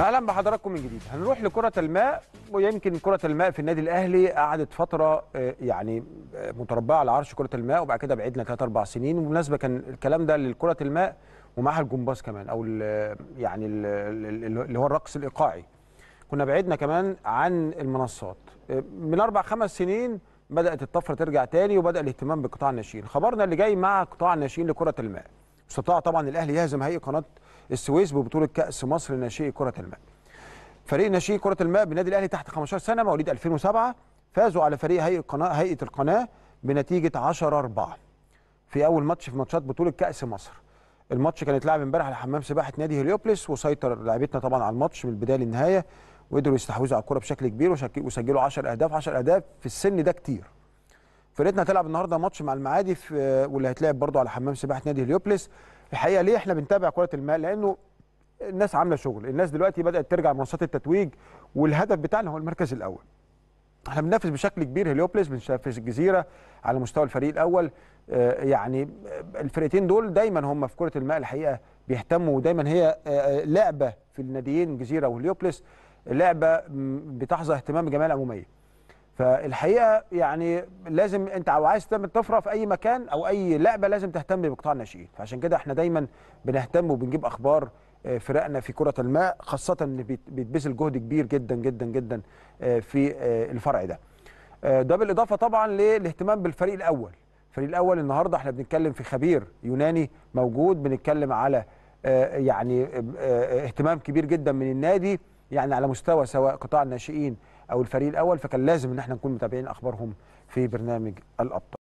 اهلا بحضراتكم من جديد هنروح لكره الماء ويمكن كره الماء في النادي الاهلي قعدت فتره آه، يعني آه، متربعه على عرش كره الماء وبعد كده بعدنا 3 4 سنين وبالمناسبه كان الكلام ده لكره الماء ومعها الجمباز كمان او الـ آه، يعني الـ اللي هو الرقص الايقاعي كنا بعدنا كمان عن المنصات من اربع خمس سنين بدات الطفره ترجع تاني وبدا الاهتمام بقطاع الناشئين خبرنا اللي جاي مع قطاع الناشئين لكره الماء استطاع طبعا الاهلي يهزم هيئه قناه السويس ببطوله كاس مصر لناشئي كره الماء فريق ناشئي كره الماء بالنادي الاهلي تحت 15 سنه مواليد 2007 فازوا على فريق هيئه القناه هيئه القناه بنتيجه 10 4 في اول ماتش في ماتشات بطوله كاس مصر الماتش كان اتلعب امبارح على حمام سباحه نادي هليوبلس وسيطر لاعبتنا طبعا على الماتش من البدايه للنهايه وقدروا يستحوذوا على الكره بشكل كبير وسجلوا 10 اهداف 10 اهداف في السن ده كتير فرقتنا هتلعب النهارده ماتش مع المعادي في واللي هيتلعب برضه على حمام سباحه نادي هليوبلس الحقيقه ليه احنا بنتابع كره الماء لانه الناس عامله شغل الناس دلوقتي بدات ترجع منصات التتويج والهدف بتاعنا هو المركز الاول احنا بننافس بشكل كبير هليوبلس بننافس الجزيره على مستوى الفريق الاول آه، يعني الفرقتين دول دايما هم في كره الماء الحقيقه بيهتموا ودايما هي آه، آه، لعبه في الناديين جزيره وهليوبلس لعبه بتحظى اهتمام جميع العموميه فالحقيقه يعني لازم انت لو عايز تعمل طفره في اي مكان او اي لعبه لازم تهتم بقطاع الناشئين فعشان كده احنا دايما بنهتم وبنجيب اخبار آه، فرقنا في كره الماء خاصه ان بيتبذل جهد كبير جدا جدا جدا آه، في آه، الفرع ده ده بالاضافه طبعا للاهتمام بالفريق الاول الفريق الاول النهارده احنا بنتكلم في خبير يوناني موجود بنتكلم على يعني اهتمام كبير جدا من النادي يعني على مستوى سواء قطاع الناشئين او الفريق الاول فكان لازم ان احنا نكون متابعين اخبارهم في برنامج الابطال